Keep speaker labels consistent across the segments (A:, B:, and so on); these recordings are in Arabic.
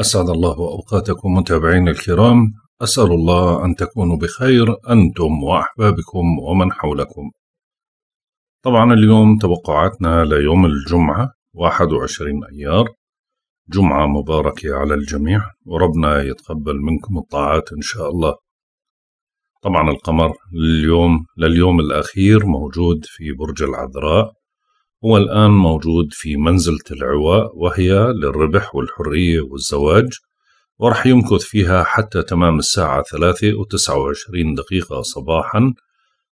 A: أسعد الله أوقاتكم متابعينا الكرام أسأل الله أن تكونوا بخير أنتم وأحبابكم ومن حولكم طبعا اليوم توقعاتنا ليوم الجمعة 21 أيار جمعة مباركة على الجميع وربنا يتقبل منكم الطاعات إن شاء الله طبعا القمر اليوم لليوم الأخير موجود في برج العذراء هو الآن موجود في منزلة العواء وهي للربح والحرية والزواج ورح يمكث فيها حتى تمام الساعة ثلاثة و 29 دقيقة صباحا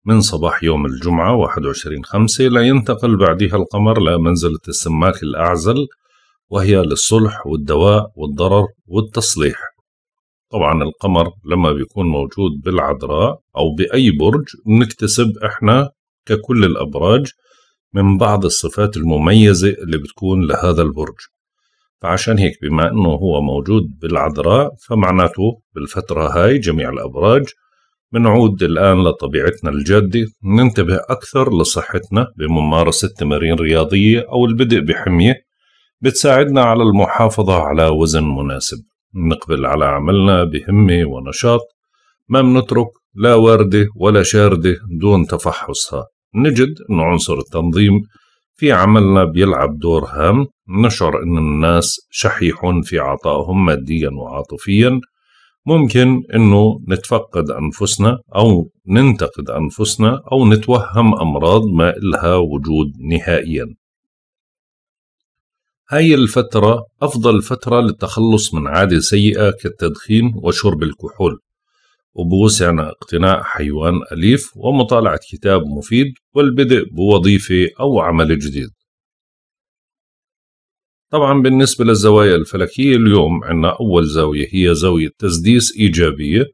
A: من صباح يوم الجمعة 21/5 لينتقل بعدها القمر لمنزلة السماك الأعزل وهي للصلح والدواء والضرر والتصليح طبعا القمر لما بيكون موجود بالعذراء أو بأي برج نكتسب إحنا ككل الأبراج من بعض الصفات المميزة اللي بتكون لهذا البرج فعشان هيك بما أنه هو موجود بالعذراء فمعناته بالفترة هاي جميع الأبراج بنعود الآن لطبيعتنا الجادة ننتبه أكثر لصحتنا بممارسة تمارين رياضية أو البدء بحمية بتساعدنا على المحافظة على وزن مناسب نقبل على عملنا بهمة ونشاط ما منترك لا واردة ولا شاردة دون تفحصها نجد أن عنصر التنظيم في عملنا بيلعب دور هام نشعر أن الناس شحيحون في عطائهم ماديا وعاطفيا ممكن أنه نتفقد أنفسنا أو ننتقد أنفسنا أو نتوهم أمراض ما إلها وجود نهائيا هاي الفترة أفضل فترة للتخلص من عادة سيئة كالتدخين وشرب الكحول وبوسعنا اقتناء حيوان أليف ومطالعة كتاب مفيد والبدء بوظيفة أو عمل جديد طبعا بالنسبة للزوايا الفلكية اليوم عنا أول زاوية هي زاوية تسديس إيجابية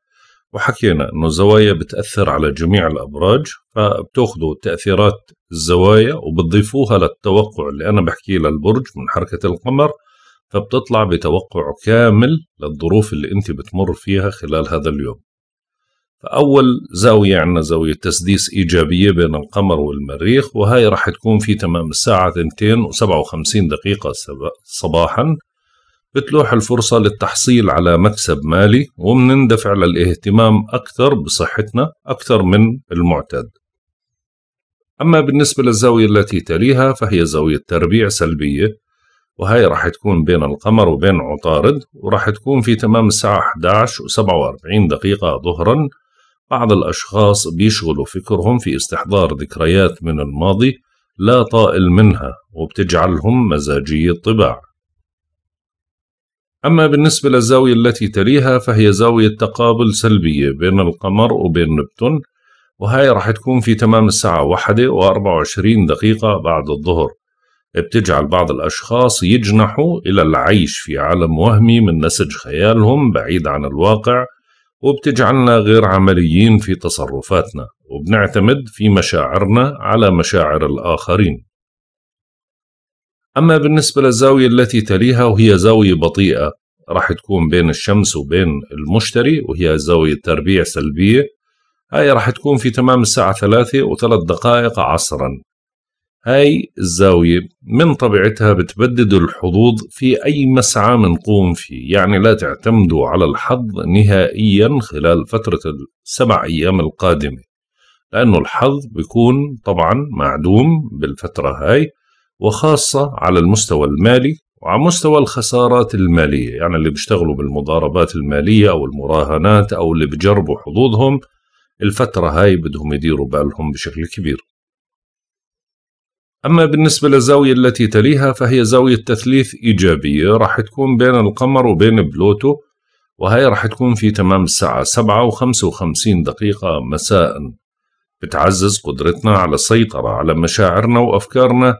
A: وحكينا أنه الزوايا بتأثر على جميع الأبراج فبتاخذوا تأثيرات الزوايا وبتضيفوها للتوقع اللي أنا بحكيه للبرج من حركة القمر فبتطلع بتوقع كامل للظروف اللي أنت بتمر فيها خلال هذا اليوم فأول زاوية عندنا زاوية تسديس إيجابية بين القمر والمريخ وهي راح تكون في تمام الساعة 2:57 دقيقة صباحا بتلوح الفرصة للتحصيل على مكسب مالي ومنندفع للاهتمام أكثر بصحتنا أكثر من المعتاد أما بالنسبة للزاوية التي تليها فهي زاوية تربيع سلبية وهي راح تكون بين القمر وبين عطارد وراح تكون في تمام الساعة 11:47 دقيقة ظهرا بعض الأشخاص بيشغلوا فكرهم في استحضار ذكريات من الماضي لا طائل منها وبتجعلهم مزاجي الطباع أما بالنسبة للزاوية التي تليها فهي زاوية تقابل سلبية بين القمر وبين نبتون وهاي راح تكون في تمام الساعة واحدة وأربعة وعشرين دقيقة بعد الظهر بتجعل بعض الأشخاص يجنحوا إلى العيش في عالم وهمي من نسج خيالهم بعيد عن الواقع وبتجعلنا غير عمليين في تصرفاتنا وبنعتمد في مشاعرنا على مشاعر الآخرين أما بالنسبة للزاوية التي تليها وهي زاوية بطيئة راح تكون بين الشمس وبين المشتري وهي زاوية تربيع سلبية هاي راح تكون في تمام الساعة ثلاثة وثلاث دقائق عصرا هاي الزاوية من طبيعتها بتبدد الحظوظ في أي مسعى منقوم فيه يعني لا تعتمدوا على الحظ نهائيا خلال فترة السبع أيام القادمة لأنه الحظ بيكون طبعا معدوم بالفترة هاي وخاصة على المستوى المالي وعلى مستوى الخسارات المالية يعني اللي بيشتغلوا بالمضاربات المالية أو المراهنات أو اللي بجربوا حظوظهم الفترة هاي بدهم يديروا بالهم بشكل كبير أما بالنسبة للزاوية التي تليها فهي زاوية تثليث إيجابية راح تكون بين القمر وبين بلوتو وهي راح تكون في تمام الساعة سبعة وخمسة وخمسين دقيقة مساء بتعزز قدرتنا على السيطرة على مشاعرنا وأفكارنا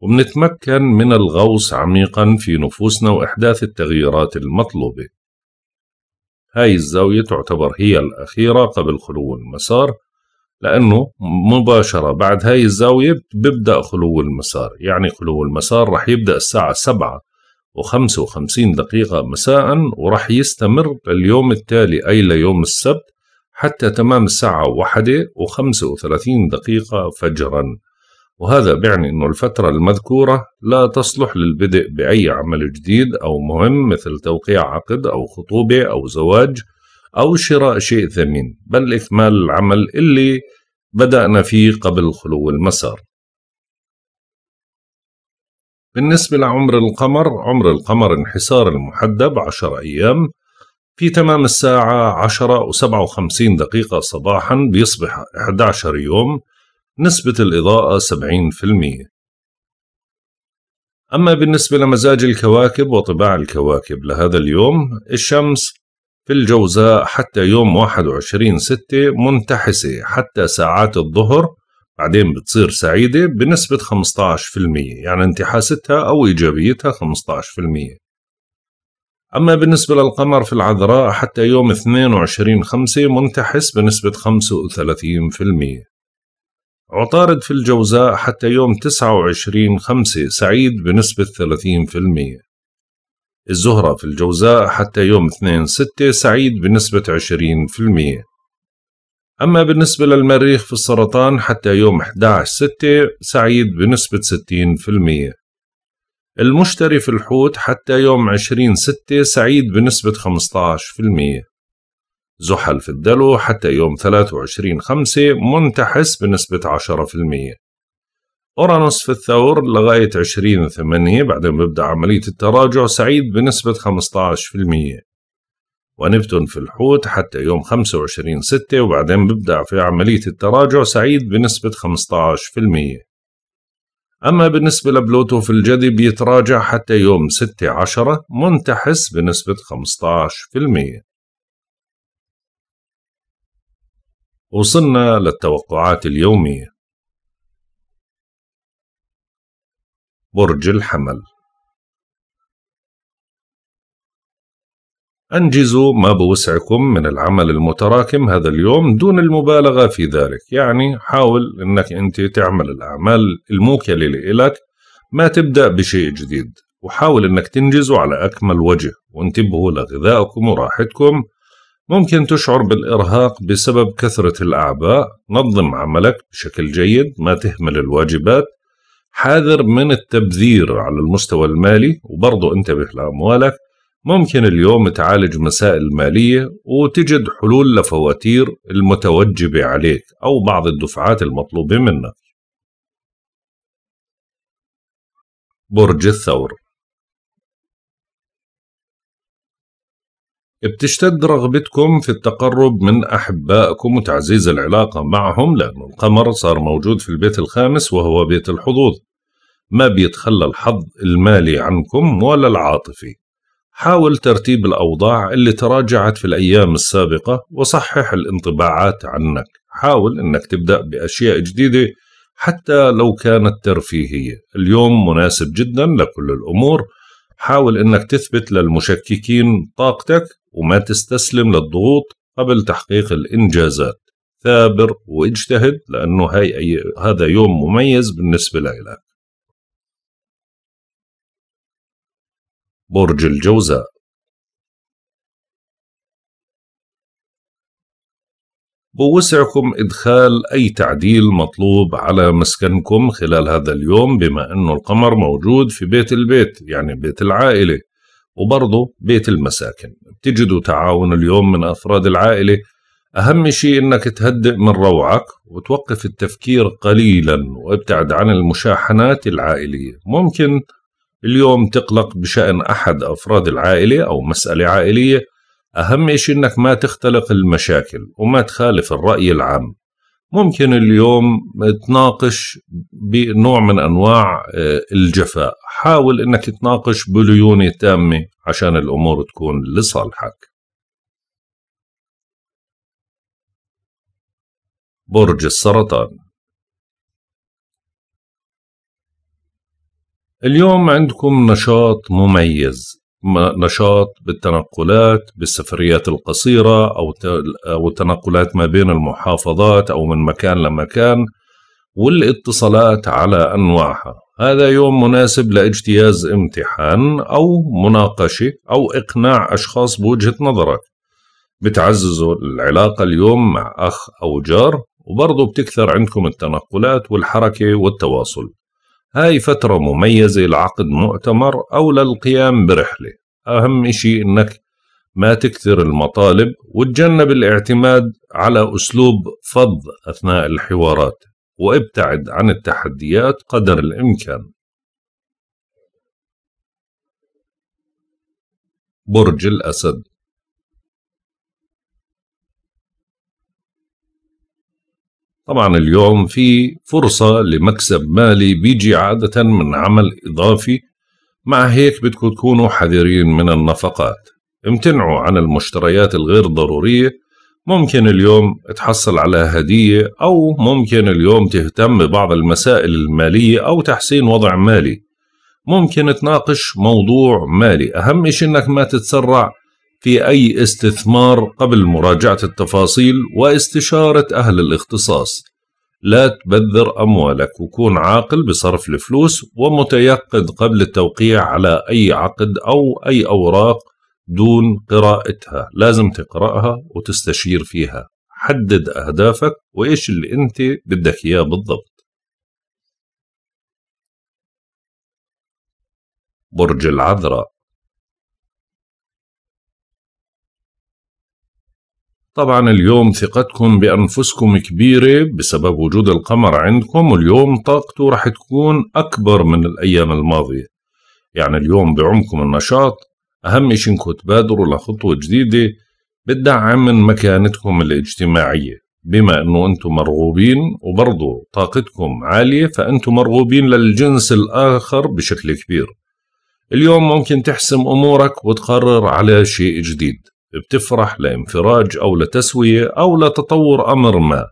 A: وبنتمكن من الغوص عميقا في نفوسنا وإحداث التغييرات المطلوبة هاي الزاوية تعتبر هي الأخيرة قبل خلو المسار لانه مباشره بعد هاي الزاويه بيبدا خلو المسار يعني خلو المسار رح يبدا الساعه 7 و55 دقيقة مساء ورح يستمر اليوم التالي أي ليوم السبت حتى تمام الساعة 1 و35 دقيقة فجرا وهذا بيعني انه الفترة المذكورة لا تصلح للبدء بأي عمل جديد أو مهم مثل توقيع عقد أو خطوبة أو زواج أو شراء شيء ثمين بل إكمال العمل اللي بدأنا فيه قبل خلو المسار بالنسبة لعمر القمر عمر القمر انحسار المحدب 10 أيام في تمام الساعة 10 و57 دقيقة صباحا بيصبح 11 يوم نسبة الإضاءة 70% أما بالنسبة لمزاج الكواكب وطباع الكواكب لهذا اليوم الشمس في الجوزاء حتى يوم 21 ستة منتحسة حتى ساعات الظهر بعدين بتصير سعيدة بنسبة 15% يعني انتحاستها أو إيجابيتها 15% أما بالنسبة للقمر في العذراء حتى يوم 22 خمسة منتحس بنسبة 35% عطارد في الجوزاء حتى يوم 29 خمسة سعيد بنسبة 30% الزهرة في الجوزاء حتى يوم 2/6 سعيد بنسبة 20%. أما بالنسبة للمريخ في السرطان حتى يوم 11/6 سعيد بنسبة 60%. المشتري في الحوت حتى يوم 20/6 سعيد بنسبة 15%. زحل في الدلو حتى يوم 23/5 منتحس بنسبة 10%. أورانوس في الثور لغاية 20 8 بعدين ببدأ عملية التراجع سعيد بنسبة 15% ونبتون في الحوت حتى يوم 25 6 وبعدين ببدأ في عملية التراجع سعيد بنسبة 15% أما بالنسبة لبلوتو في الجدي بيتراجع حتى يوم 6 10 منتحس بنسبة 15%
B: وصلنا للتوقعات اليومية برج الحمل
A: أنجزوا ما بوسعكم من العمل المتراكم هذا اليوم دون المبالغة في ذلك يعني حاول أنك أنت تعمل الأعمال الموكلة لإلك ما تبدأ بشيء جديد وحاول أنك تنجزه على أكمل وجه وانتبهوا لغذائكم وراحتكم ممكن تشعر بالإرهاق بسبب كثرة الأعباء نظم عملك بشكل جيد ما تهمل الواجبات حاذر من التبذير على المستوى المالي وبرضه انتبه لأموالك ممكن اليوم تعالج مسائل مالية وتجد حلول لفواتير المتوجبة عليك أو بعض الدفعات المطلوبة منك
B: برج الثور
A: بتشتد رغبتكم في التقرب من أحبائكم وتعزيز العلاقة معهم لأن القمر صار موجود في البيت الخامس وهو بيت الحظوظ ما بيتخلى الحظ المالي عنكم ولا العاطفي حاول ترتيب الأوضاع اللي تراجعت في الأيام السابقة وصحح الانطباعات عنك حاول أنك تبدأ بأشياء جديدة حتى لو كانت ترفيهية اليوم مناسب جدا لكل الأمور حاول إنك تثبت للمشككين طاقتك وما تستسلم للضغوط قبل تحقيق الإنجازات ثابر واجتهد لأنه هاي أي هذا يوم مميز بالنسبة لإلك برج الجوزاء ووسعكم إدخال أي تعديل مطلوب على مسكنكم خلال هذا اليوم بما أنه القمر موجود في بيت البيت يعني بيت العائلة وبرضه بيت المساكن بتجدوا تعاون اليوم من أفراد العائلة أهم شيء أنك تهدئ من روعك وتوقف التفكير قليلا وابتعد عن المشاحنات العائلية ممكن اليوم تقلق بشأن أحد أفراد العائلة أو مسألة عائلية أهم شيء إنك ما تختلق المشاكل وما تخالف الرأي العام ممكن اليوم تناقش بنوع من أنواع آه، الجفاء حاول إنك تناقش بليونة تامة عشان الأمور تكون لصالحك برج السرطان اليوم عندكم نشاط مميز نشاط بالتنقلات بالسفريات القصيرة أو أو التنقلات ما بين المحافظات أو من مكان لمكان والاتصالات على أنواعها هذا يوم مناسب لاجتياز امتحان أو مناقشة أو إقناع أشخاص بوجهة نظرك بتعززوا العلاقة اليوم مع أخ أو جار وبرضه بتكثر عندكم التنقلات والحركة والتواصل هاي فترة مميزة لعقد مؤتمر أو للقيام برحلة أهم إشي إنك ما تكثر المطالب وتجنب الاعتماد على أسلوب فض أثناء الحوارات وابتعد عن التحديات قدر الإمكان برج الأسد طبعا اليوم في فرصة لمكسب مالي بيجي عادة من عمل إضافي مع هيك بدكم تكونوا حذرين من النفقات امتنعوا عن المشتريات الغير ضرورية ممكن اليوم تحصل على هدية أو ممكن اليوم تهتم ببعض المسائل المالية أو تحسين وضع مالي ممكن تناقش موضوع مالي أهم إشي أنك ما تتسرع في أي استثمار قبل مراجعة التفاصيل واستشارة أهل الاختصاص لا تبذر أموالك وكون عاقل بصرف الفلوس ومتيقظ قبل التوقيع على أي عقد أو أي أوراق دون قراءتها لازم تقرأها وتستشير فيها حدد أهدافك وإيش اللي أنت بدك إياه بالضبط
B: برج العذراء
A: طبعا اليوم ثقتكم بأنفسكم كبيرة بسبب وجود القمر عندكم واليوم طاقته رح تكون أكبر من الأيام الماضية يعني اليوم بعمكم النشاط أهم شيء إنكم تبادروا لخطوة جديدة بتدعم من مكانتكم الاجتماعية بما أنه أنتم مرغوبين وبرضه طاقتكم عالية فأنتم مرغوبين للجنس الآخر بشكل كبير اليوم ممكن تحسم أمورك وتقرر على شيء جديد بتفرح لانفراج أو لتسوية أو لتطور أمر ما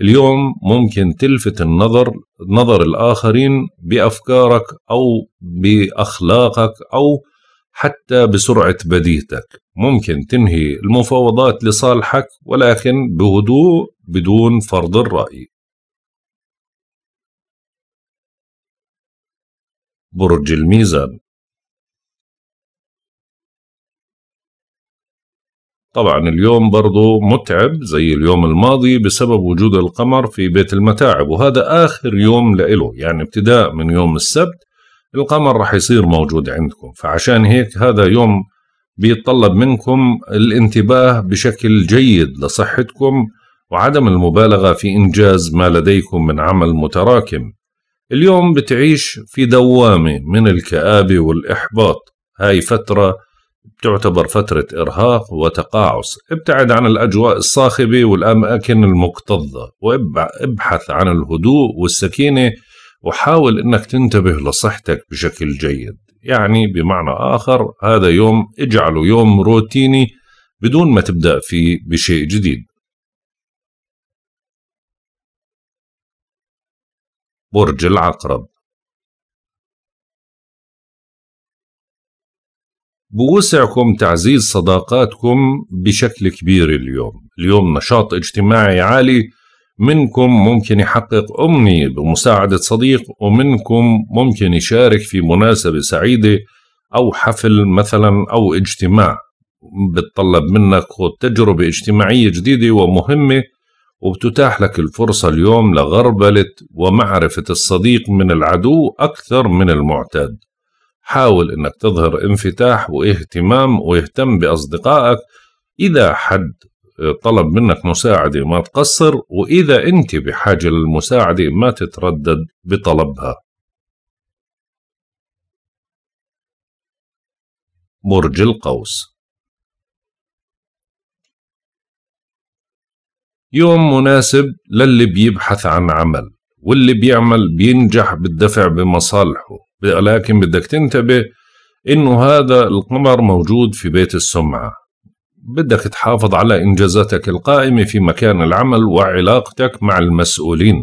A: اليوم ممكن تلفت النظر نظر الآخرين بأفكارك أو بأخلاقك أو حتى بسرعة بديهتك ممكن تنهي المفاوضات لصالحك ولكن بهدوء بدون فرض الرأي
B: برج الميزان
A: طبعا اليوم برضو متعب زي اليوم الماضي بسبب وجود القمر في بيت المتاعب وهذا آخر يوم لإله يعني ابتداء من يوم السبت القمر راح يصير موجود عندكم فعشان هيك هذا يوم بيتطلب منكم الانتباه بشكل جيد لصحتكم وعدم المبالغة في إنجاز ما لديكم من عمل متراكم اليوم بتعيش في دوامة من الكآبة والإحباط هاي فترة تعتبر فترة إرهاق وتقاعس ابتعد عن الأجواء الصاخبة والأماكن المكتظة وابحث عن الهدوء والسكينة وحاول أنك تنتبه لصحتك بشكل جيد يعني بمعنى آخر هذا يوم اجعله يوم روتيني بدون ما تبدأ فيه بشيء جديد برج العقرب
B: بوسعكم
A: تعزيز صداقاتكم بشكل كبير اليوم اليوم نشاط اجتماعي عالي منكم ممكن يحقق أمنية بمساعدة صديق ومنكم ممكن يشارك في مناسبة سعيدة أو حفل مثلا أو اجتماع بتطلب منك تجربة اجتماعية جديدة ومهمة وبتتاح لك الفرصة اليوم لغربلة ومعرفة الصديق من العدو أكثر من المعتاد حاول انك تظهر انفتاح واهتمام واهتم باصدقائك اذا حد طلب منك مساعدة ما تقصر وإذا أنت بحاجة للمساعدة ما تتردد بطلبها برج القوس يوم مناسب للي بيبحث عن عمل واللي بيعمل بينجح بالدفع بمصالحه لكن بدك تنتبه انه هذا القمر موجود في بيت السمعة بدك تحافظ على انجازاتك القائمة في مكان العمل وعلاقتك مع المسؤولين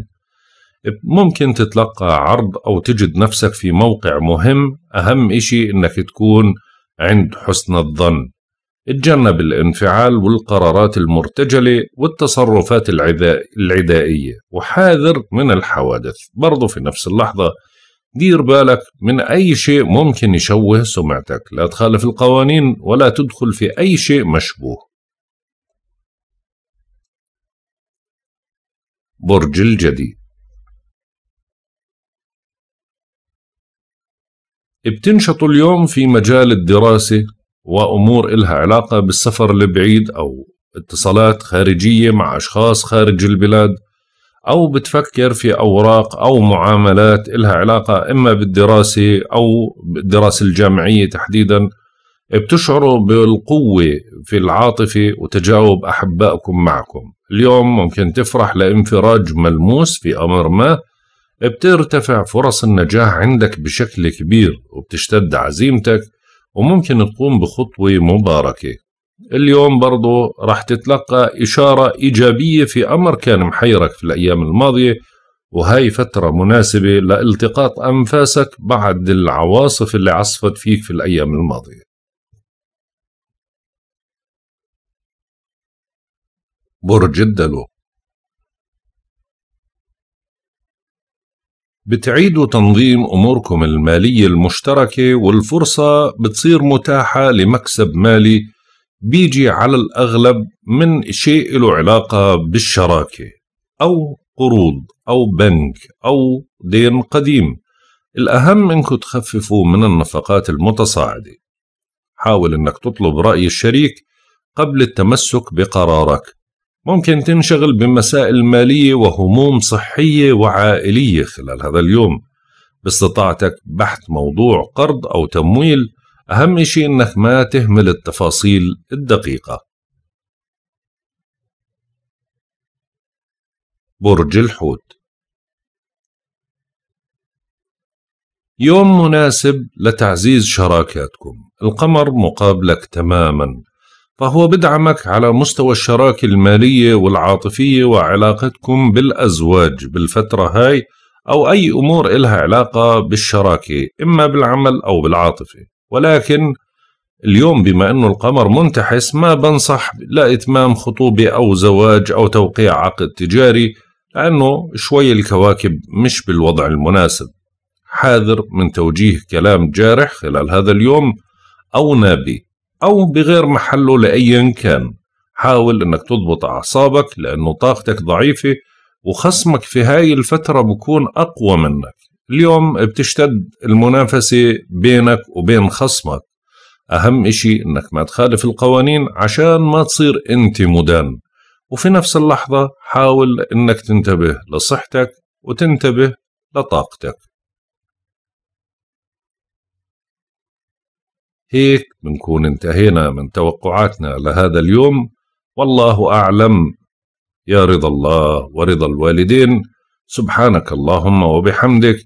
A: ممكن تتلقى عرض او تجد نفسك في موقع مهم اهم اشي انك تكون عند حسن الظن اتجنب الانفعال والقرارات المرتجلة والتصرفات العدائية وحاذر من الحوادث برضو في نفس اللحظة دير بالك من أي شيء ممكن يشوه سمعتك لا تخالف القوانين ولا تدخل في أي شيء مشبوه
B: برج الجدي
A: بتنشط اليوم في مجال الدراسة وأمور إلها علاقة بالسفر البعيد أو اتصالات خارجية مع أشخاص خارج البلاد أو بتفكر في أوراق أو معاملات إلها علاقة إما بالدراسة أو بالدراسة الجامعية تحديدا بتشعروا بالقوة في العاطفة وتجاوب أحبائكم معكم اليوم ممكن تفرح لانفراج ملموس في أمر ما بترتفع فرص النجاح عندك بشكل كبير وبتشتد عزيمتك وممكن تقوم بخطوة مباركة اليوم برضو راح تتلقى إشارة إيجابية في أمر كان محيرك في الأيام الماضية وهاي فترة مناسبة لالتقاط أنفاسك بعد العواصف اللي عصفت فيك في الأيام الماضية
B: برج الدلو
A: بتعيدوا تنظيم أموركم المالية المشتركة والفرصة بتصير متاحة لمكسب مالي بيجي على الأغلب من شيء له علاقة بالشراكة أو قروض أو بنك أو دين قديم الأهم أنكم تخففوا من النفقات المتصاعدة حاول أنك تطلب رأي الشريك قبل التمسك بقرارك ممكن تنشغل بمسائل مالية وهموم صحية وعائلية خلال هذا اليوم باستطاعتك بحث موضوع قرض أو تمويل أهم شيء إنك ما تهمل التفاصيل الدقيقة برج الحوت يوم مناسب لتعزيز شراكاتكم القمر مقابلك تماما فهو بدعمك على مستوى الشراكة المالية والعاطفية وعلاقتكم بالأزواج بالفترة هاي أو أي أمور إلها علاقة بالشراكة إما بالعمل أو بالعاطفة ولكن اليوم بما أنه القمر منتحس ما بنصح لا إتمام خطوبة أو زواج أو توقيع عقد تجاري لأنه شوي الكواكب مش بالوضع المناسب حاذر من توجيه كلام جارح خلال هذا اليوم أو نابي أو بغير محله لأي كان حاول أنك تضبط أعصابك لأنه طاقتك ضعيفة وخصمك في هاي الفترة بكون أقوى منك اليوم بتشتد المنافسة بينك وبين خصمك أهم إشي إنك ما تخالف القوانين عشان ما تصير أنت مدان وفي نفس اللحظة حاول إنك تنتبه لصحتك وتنتبه لطاقتك هيك بنكون انتهينا من توقعاتنا لهذا اليوم والله أعلم يا رضا الله ورضا الوالدين سبحانك اللهم وبحمدك